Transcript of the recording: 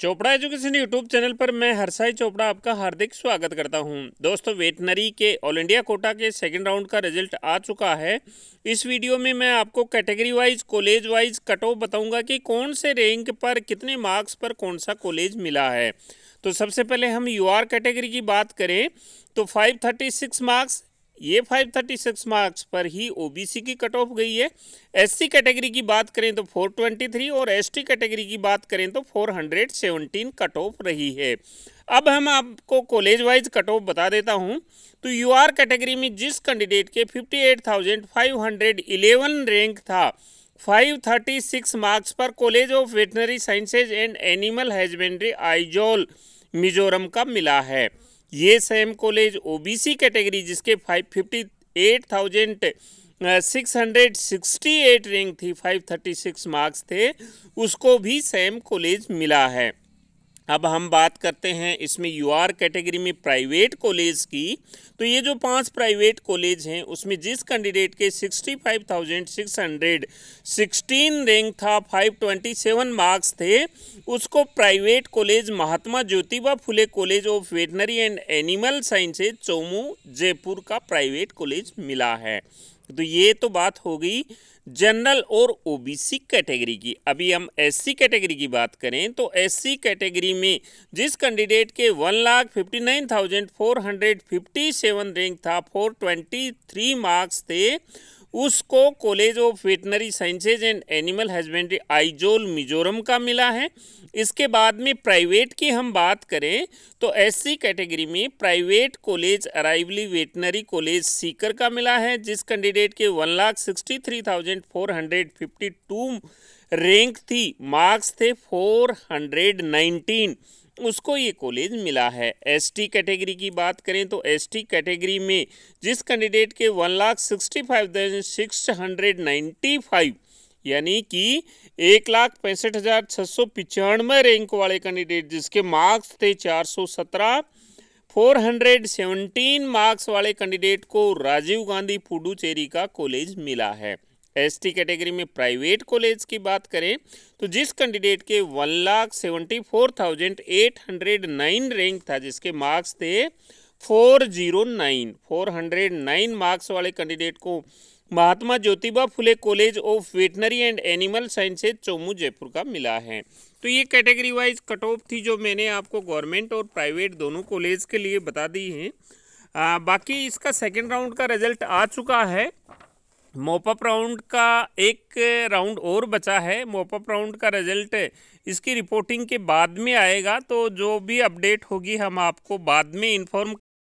Chopra education YouTube channel पर मैं हरसाई चोपड़ा आपका हार्दिक स्वागत करता हूं दोस्तों वेटनरी के ऑल इंडिया कोटा के सेकंड राउंड का रिजल्ट आ चुका है इस वीडियो में मैं आपको category wise college wise cut off बताऊँगा कि कौन से रैंक पर कितने मार्क्स पर कौन सा कॉलेज मिला है तो सबसे पहले हम यू कैटेगरी की बात करें तो फाइव मार्क्स ये 536 मार्क्स पर ही ओबीसी की कट ऑफ गई है एससी कैटेगरी की बात करें तो 423 और एसटी कैटेगरी की बात करें तो 417 कट ऑफ रही है अब हम आपको कॉलेज वाइज कट ऑफ बता देता हूँ तो यूआर कैटेगरी में जिस कैंडिडेट के 58,511 रैंक था 536 मार्क्स पर college of veterinary sciences and animal husbandry Aizawl Mizoram का मिला है ये सेम कॉलेज ओबीसी कैटेगरी जिसके five fifty eight thousand six hundred sixty eight rank थी फाइव थर्टी सिक्स मार्क्स थे उसको भी सेम कॉलेज मिला है अब हम बात करते हैं इसमें यू आर कैटेगरी में प्राइवेट कॉलेज की तो ये जो पांच प्राइवेट कॉलेज हैं उसमें जिस कैंडिडेट के sixty five thousand six hundred sixteen rank था फाइव ट्वेंटी सेवन मार्क्स थे उसको private college Mahatma Jyotiba Phule college of veterinary and animal sciences Chomu Jaipur का प्राइवेट कॉलेज मिला है तो ये तो बात हो गई जनरल और ओबीसी कैटेगरी की अभी हम एससी कैटेगरी की बात करें तो एससी कैटेगरी में जिस कैंडिडेट के one lakh fifty nine thousand four hundred fifty seven rank था फोर ट्वेंटी थ्री मार्क्स थे उसको college of veterinary sciences and animal husbandry Aizawl Mizoram का मिला है इसके बाद में प्राइवेट की हम बात करें तो एससी कैटेगरी में private college Aravali veterinary college Sikar का मिला है जिस कैंडिडेट के one lakh sixty three thousand four hundred fifty two rank थी मार्क्स थे फोर हंड्रेड नाइनटीन उसको ये कॉलेज मिला है एसटी कैटेगरी की बात करें तो एसटी कैटेगरी में जिस कैंडिडेट के one lakh sixty five thousand six hundred ninety five यानी कि एक लाख पैंसठ हज़ार छः सौ पिचानवे रैंक वाले कैंडिडेट जिसके मार्क्स थे चार सौ सत्रह फोर हंड्रेड सेवनटीन मार्क्स वाले कैंडिडेट को राजीव गांधी पुडुचेरी का कॉलेज मिला है एसटी कैटेगरी में प्राइवेट कॉलेज की बात करें तो जिस कैंडिडेट के one lakh seventy four thousand eight hundred nine rank था जिसके मार्क्स थे four zero nine four hundred nine marks वाले कैंडिडेट को Mahatma Jyotiba Phule college of veterinary and animal sciences Chomu Jaipur का मिला है तो ये कैटेगरी वाइज कट ऑफ थी जो मैंने आपको गवर्नमेंट और प्राइवेट दोनों कॉलेज के लिए बता दी है आ, बाकी इसका सेकेंड राउंड का रिजल्ट आ चुका है मोपअप राउंड का एक राउंड और बचा है मोपअप राउंड का रिजल्ट इसकी रिपोर्टिंग के बाद में आएगा तो जो भी अपडेट होगी हम आपको बाद में इन्फॉर्म